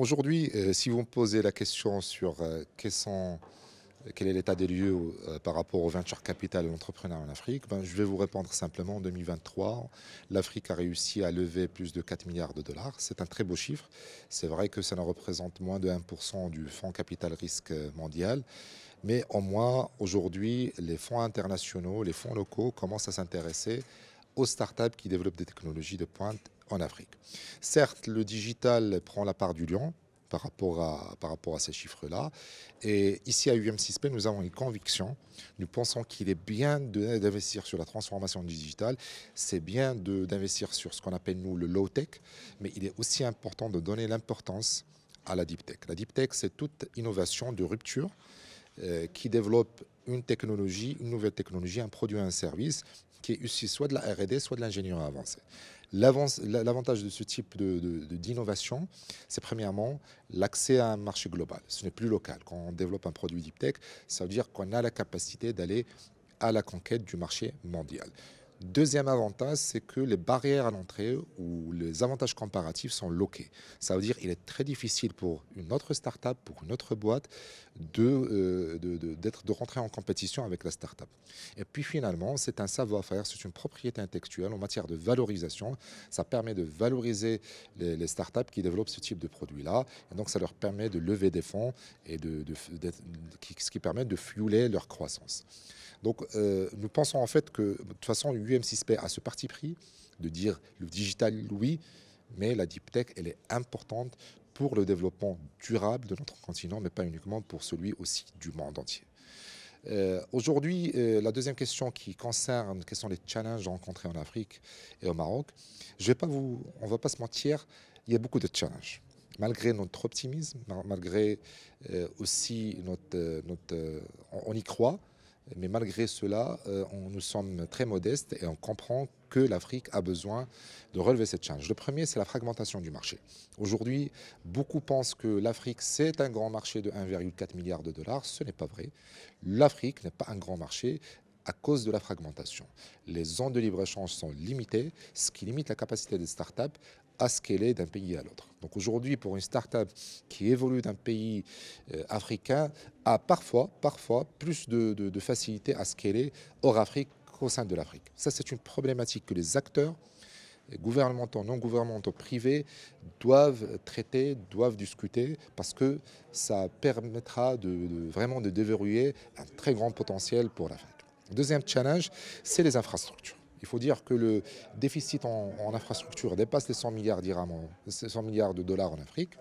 Aujourd'hui, euh, si vous me posez la question sur euh, euh, quel est l'état des lieux par rapport au venture capital et l'entrepreneuriat en Afrique ben, Je vais vous répondre simplement. En 2023, l'Afrique a réussi à lever plus de 4 milliards de dollars. C'est un très beau chiffre. C'est vrai que ça ne représente moins de 1% du fonds capital risque mondial. Mais au moins, aujourd'hui, les fonds internationaux, les fonds locaux commencent à s'intéresser aux startups qui développent des technologies de pointe Afrique. Certes, le digital prend la part du lion par rapport à, ces chiffres-là. Et ici, à UM6P, nous avons une conviction. Nous pensons qu'il est bien d'investir sur la transformation du digital. C'est bien d'investir sur ce qu'on appelle, nous, le low-tech. Mais il est aussi important de donner l'importance à la deep tech. La deep tech, c'est toute innovation de rupture euh, qui développe une technologie, une nouvelle technologie, un produit, un service qui est issu soit de la R&D, soit de l'ingénierie avancée. L'avantage de ce type d'innovation, de, c'est premièrement l'accès à un marché global. Ce n'est plus local. Quand on développe un produit deep tech, ça veut dire qu'on a la capacité d'aller à la conquête du marché mondial. Deuxième avantage, c'est que les barrières à l'entrée ou les avantages comparatifs sont loqués. Ça veut dire qu'il est très difficile pour une autre start-up, pour une autre boîte, de, euh, de, rentrer en compétition avec la start-up. Et puis finalement, c'est un savoir-faire, c'est une propriété intellectuelle en matière de valorisation. Ça permet de valoriser les, les start-up qui développent ce type de produit-là. Et donc, ça leur permet de lever des fonds, et de, ce qui permet de fueler leur croissance. Donc, euh, nous pensons en fait que, de toute façon, l'UM6P a ce parti pris de dire le digital, oui, mais la deep tech, elle est importante pour le développement durable de notre continent, mais pas uniquement pour celui aussi du monde entier. Euh, aujourd'hui, euh, la deuxième question qui concerne quels sont les challenges rencontrés en Afrique et au Maroc, je vais pas vous, on ne va pas se mentir, il y a beaucoup de challenges. Malgré notre optimisme, malgré euh, aussi notre on y croit, mais malgré cela, euh, on, nous sommes très modestes et on comprend que l'Afrique a besoin de relever cette charge. Le premier, c'est la fragmentation du marché. Aujourd'hui, beaucoup pensent que l'Afrique, c'est un grand marché de 1,4 milliard de dollars. Ce n'est pas vrai. L'Afrique n'est pas un grand marché à cause de la fragmentation. Les zones de libre-échange sont limitées, ce qui limite la capacité des startups à scaler d'un pays à l'autre. Donc aujourd'hui, pour une start-up qui évolue d'un pays euh, africain, a parfois, parfois plus de, de, facilité à scaler hors Afrique qu'au sein de l'Afrique. Ça, c'est une problématique que les acteurs gouvernementaux, non gouvernementaux, privés doivent traiter, doivent discuter, parce que ça permettra vraiment de déverrouiller un très grand potentiel pour l'Afrique. Deuxième challenge, c'est les infrastructures. Il faut dire que le déficit en, infrastructure dépasse les 100 milliards, 100 milliards de dollars en Afrique.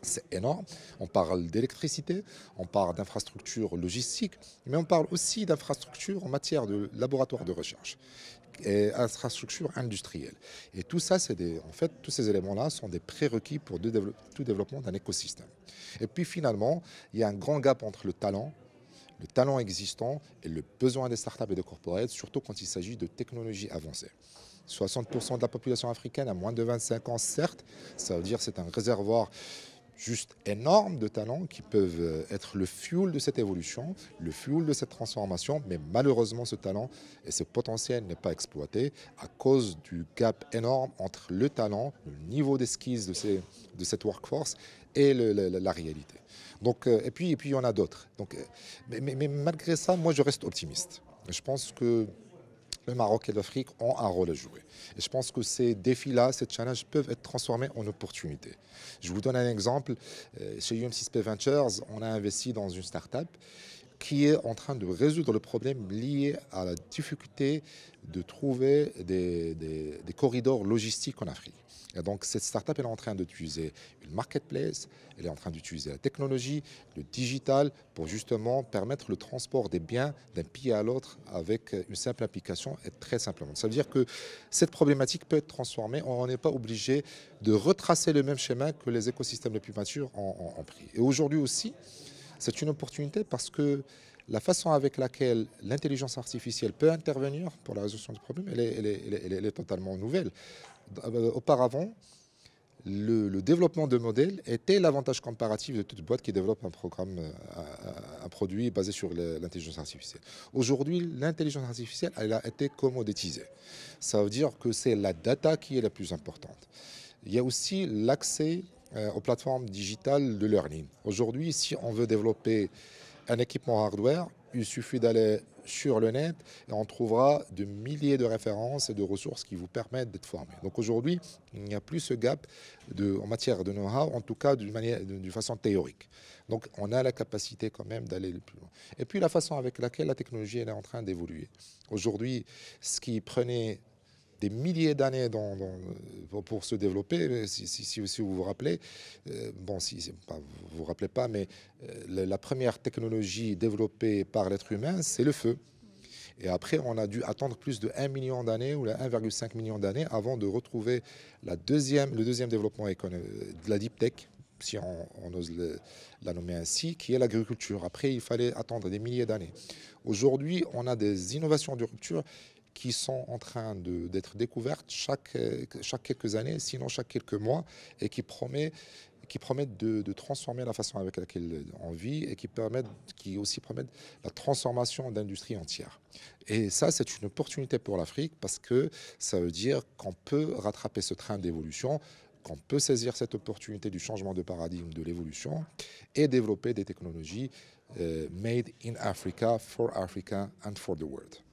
C'est énorme. On parle d'électricité, on parle d'infrastructures logistiques, mais on parle aussi d'infrastructures en matière de laboratoire de recherche et infrastructures industrielles. Et tout ça, c'est en fait, tous ces éléments-là sont des prérequis pour tout développement d'un écosystème. Et puis finalement, il y a un grand gap entre le talent le talent existant et le besoin des startups et des corporates, surtout quand il s'agit de technologies avancées. 60% de la population africaine a moins de 25 ans, certes, ça veut dire que c'est un réservoir juste énorme de talents qui peuvent euh, être le fuel de cette évolution, le fuel de cette transformation, mais malheureusement ce talent et ce potentiel n'est pas exploité à cause du gap énorme entre le talent, le niveau d'esquisse de, de cette workforce et la réalité. Donc, euh, et, puis, et puis, il y en a d'autres. Donc, euh, mais, malgré ça, moi, je reste optimiste. Je pense que le Maroc et l'Afrique ont un rôle à jouer. Et je pense que ces défis-là, ces challenges peuvent être transformés en opportunités. Je vous donne un exemple. Euh, chez UM6P Ventures, on a investi dans une start-up qui est en train de résoudre le problème lié à la difficulté de trouver des, corridors logistiques en Afrique. Et donc cette startup elle est en train d'utiliser une marketplace, elle est en train d'utiliser la technologie, le digital pour justement permettre le transport des biens d'un pays à l'autre avec une simple application et très simplement. Ça veut dire que cette problématique peut être transformée, on n'est pas obligé de retracer le même chemin que les écosystèmes les plus matures ont, ont pris. Et aujourd'hui aussi, c'est une opportunité parce que la façon avec laquelle l'intelligence artificielle peut intervenir pour la résolution du problème, elle est, totalement nouvelle. Euh, auparavant, le, développement de modèles était l'avantage comparatif de toute boîte qui développe un programme, euh, produit basé sur l'intelligence artificielle. Aujourd'hui, l'intelligence artificielle, elle a été commoditisée. Ça veut dire que c'est la data qui est la plus importante. Il y a aussi l'accès euh, aux plateformes digitales de learning. Aujourd'hui, si on veut développer un équipement hardware, il suffit d'aller sur le net et on trouvera de milliers de références et de ressources qui vous permettent d'être formé. Donc aujourd'hui, il n'y a plus ce gap de, en matière de know-how, en tout cas d'une manière, d'une façon théorique. Donc on a la capacité quand même d'aller le plus loin. Et puis la façon avec laquelle la technologie est en train d'évoluer. Aujourd'hui, ce qui prenait des milliers d'années dans, pour, se développer. Si, si, vous vous rappelez, euh, bon, si vous vous rappelez pas, mais euh, la, première technologie développée par l'être humain, c'est le feu. Et après, on a dû attendre plus de 1 million d'années ou 1,5 million d'années avant de retrouver la deuxième, le deuxième développement de la deep tech, si on, ose la nommer ainsi, qui est l'agriculture. Après, il fallait attendre des milliers d'années. Aujourd'hui, on a des innovations de rupture qui sont en train d'être découvertes chaque, chaque quelques années, sinon chaque quelques mois, et qui promet qui promettent de, transformer la façon avec laquelle on vit et qui, permettent, qui aussi promettent la transformation d'industries entières. Et ça, c'est une opportunité pour l'Afrique parce que ça veut dire qu'on peut rattraper ce train d'évolution, qu'on peut saisir cette opportunité du changement de paradigme, de l'évolution et développer des technologies euh, made in Africa, for Africa and for the world.